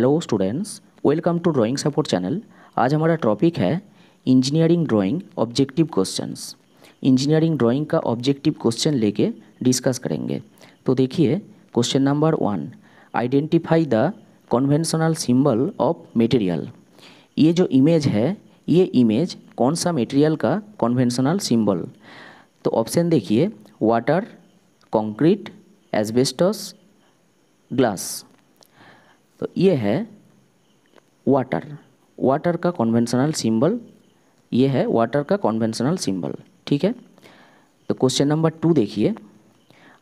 hello students welcome to drawing support channel आज हमारा topic है engineering drawing objective questions engineering drawing का objective question लेके discuss करेंगे तो देखिए question number one identify the conventional symbol of material ये जो इमेज है ये इमेज कौन सा मेटेरियल का कन्वेंशनल सिंबल तो ऑप्शन देखिए वाटर कॉन्क्रीट एजबेस्टस ग्लास तो ये है वाटर वाटर का कॉन्वेंशनल सिंबल ये है वाटर का कॉन्वेंशनल सिंबल ठीक है तो क्वेश्चन नंबर टू देखिए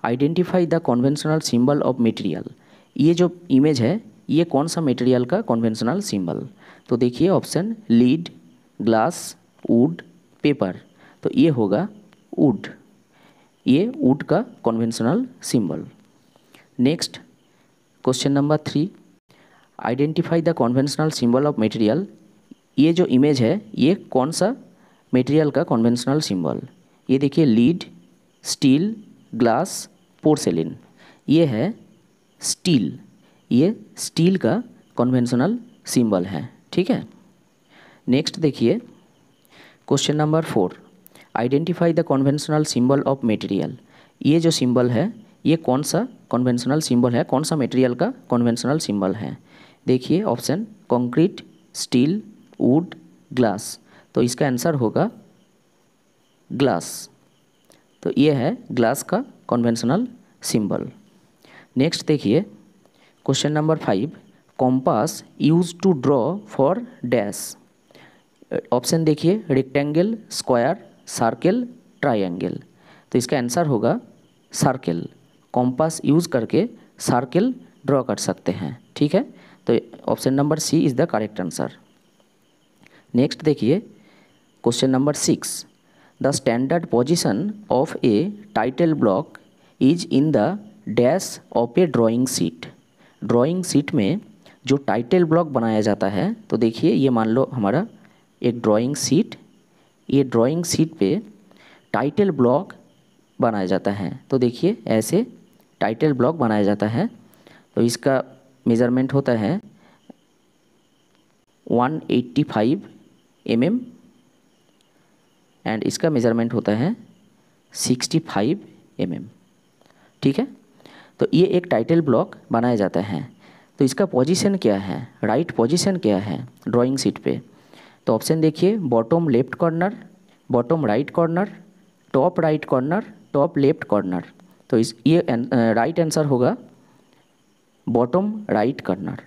identify the conventional symbol of material ये जो इमेज है ये कौन सा मटेरियल का कॉन्वेंशनल सिंबल तो देखिए option lead glass wood paper तो ये होगा वुड ये वुड का conventional symbol next question number three identify the conventional symbol of material ये जो इमेज है ये कौन सा मटेरियल का कॉन्वेंशनल सिंबल ये देखिए लीड स्टील ग्लास पोर्सेलिन ये है स्टील ये स्टील का कॉन्वेंशनल सिंबल है ठीक है नेक्स्ट देखिए question number four identify the conventional symbol of material ये जो सिंबल है ये कौन सा कॉन्वेंशनल सिंबल है कौन सा मटेरियल का कॉन्वेंशनल सिंबल है देखिए option concrete steel wood glass तो इसका आंसर होगा ग्लास तो ये है ग्लास का कन्वेंशनल सिंबल नेक्स्ट देखिए question number five compass use to draw for dash option देखिए रेक्टेंगल स्क्वायर सर्कल ट्रायंगल तो इसका आंसर होगा सर्कल कॉम्पास यूज करके सर्कल ड्रॉ कर सकते हैं ठीक है तो option number C is the correct answer next देखिए question number six the standard position of a title block is in the dash of a drawing sheet drawing sheet में जो टाइटल ब्लॉक बनाया जाता है तो देखिए ये मान लो हमारा एक ड्राइंग सीट ये ड्राइंग सीट पे टाइटल ब्लॉक बनाया जाता है तो देखिए ऐसे टाइटल ब्लॉक बनाया जाता है तो इसका मेज़रमेंट होता है 185 फाइव mm एंड इसका मेज़रमेंट होता है 65 फाइव mm ठीक है तो ये एक टाइटल ब्लॉक बनाया जाता है तो इसका पोजीशन क्या है राइट right पोजीशन क्या है ड्राइंग सीट पे तो ऑप्शन देखिए bottom left corner bottom right corner top right corner top left corner तो इस ये राइट आंसर uh, होगा बॉटम राइट कॉर्नर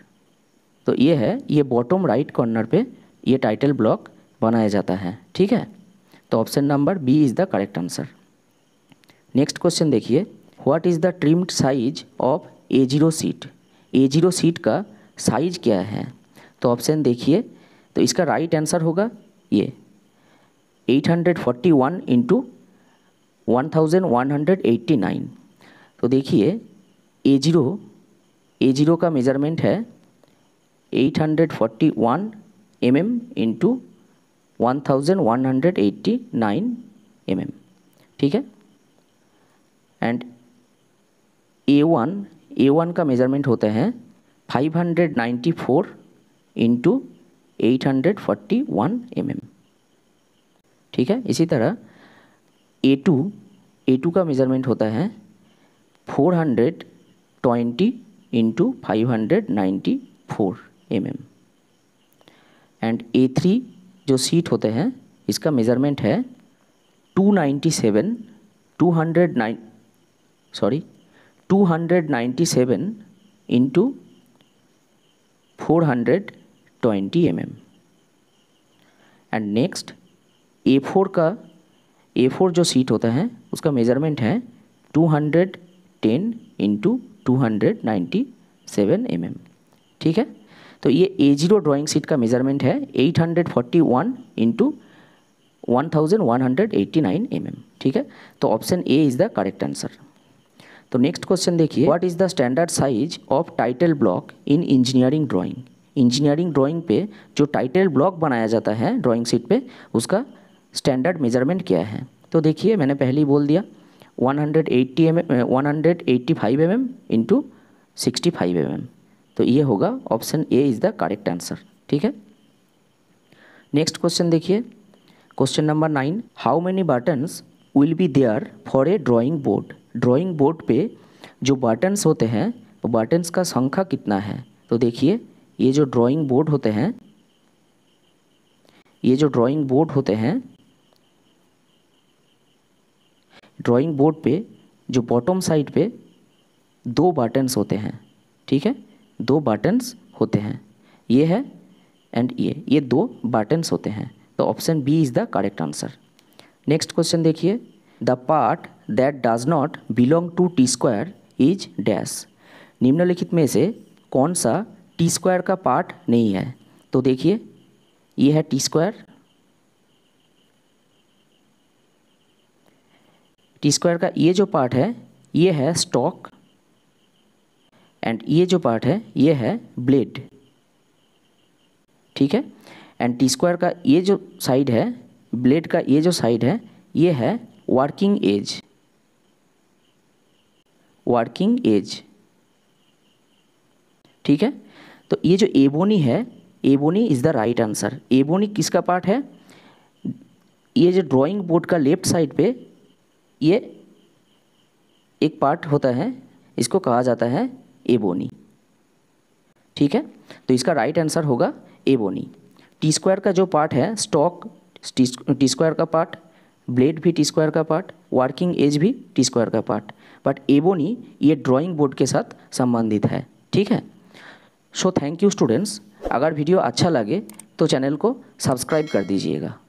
तो ये है ये बॉटम राइट कॉर्नर पे ये टाइटल ब्लॉक बनाया जाता है ठीक है तो option number B is the correct answer next question देखिए what is the trimmed size of A zero sheet A zero sheet का साइज क्या है तो ऑप्शन देखिए तो इसका राइट right आंसर होगा ये 841 hundred forty one into one thousand one hundred eighty nine तो देखिए ए जीरो ए जीरो का मेज़रमेंट है 841 hundred forty one M M into one thousand one hundred eighty nine M M ठीक है and A one A one का measurement होते हैं five hundred ninety four into eight hundred forty one M M ठीक है इसी तरह A two A two का मेज़रमेंट होता है four hundred twenty into 594 mm and A3 जो सीट होते हैं इसका मेज़रमेंट है 297 209 sorry 297 into 420 mm and next A4 का A4 जो सीट होता है उसका मेज़रमेंट है 210 इंटू 297 mm ठीक है तो ये ए जीरो ड्राॅइंग सीट का मेजरमेंट है 841 hundred forty one into one thousand one hundred eighty nine M M ठीक है तो option A is the correct answer तो नेक्स्ट क्वेश्चन देखिए what is the standard size of title block in engineering drawing engineering drawing पे जो title block बनाया जाता है ड्राइंग सीट पे उसका स्टैंडर्ड मेजरमेंट क्या है तो देखिए मैंने पहले ही बोल दिया 180 M mm, 185 M M into sixty five M M तो ये होगा option A is the correct answer ठीक है नेक्स्ट क्वेश्चन देखिए question number nine how many buttons will be there for a drawing board drawing board पे जो buttons होते हैं तो बटन्स का संख्या कितना है तो देखिए ये जो ड्राइंग बोर्ड होते हैं ये जो ड्राइंग बोर्ड होते हैं ड्राइंग बोर्ड पे जो बॉटम साइड पे दो बटन्स होते हैं ठीक है दो बटन्स होते हैं ये है एंड ये ये दो बटन्स होते हैं तो option B is the correct answer next question देखिए the part that does not belong to T square is dash निम्नलिखित में से कौन सा टी स्क्वायर का पार्ट नहीं है तो देखिए ये है टी स्क्वायर टी स्क्वायर का ये जो पार्ट है ये है स्टॉक एंड ये जो पार्ट है ये है ब्लेड ठीक है एंड टी स्क्वायर का ये जो साइड है ब्लेड का ये जो साइड है ये है वर्किंग एज वर्किंग एज ठीक है तो ये जो एबोनी है ebony is the right answer ebony किसका पार्ट है ये जो ड्राइंग बोर्ड का लेफ्ट साइड पे ये एक पार्ट होता है इसको कहा जाता है एबोनी ठीक है तो इसका राइट आंसर होगा एबोनी टी स्क्वायर का जो पार्ट है स्टॉक टी स्क्वायर का पार्ट ब्लेड भी टी स्क्वायर का पार्ट वर्किंग एज भी टी स्क्वायर का पार्ट बट एबोनी ये ड्राइंग बोर्ड के साथ संबंधित है ठीक है सो थैंक यू स्टूडेंट्स अगर वीडियो अच्छा लगे तो चैनल को सब्सक्राइब कर दीजिएगा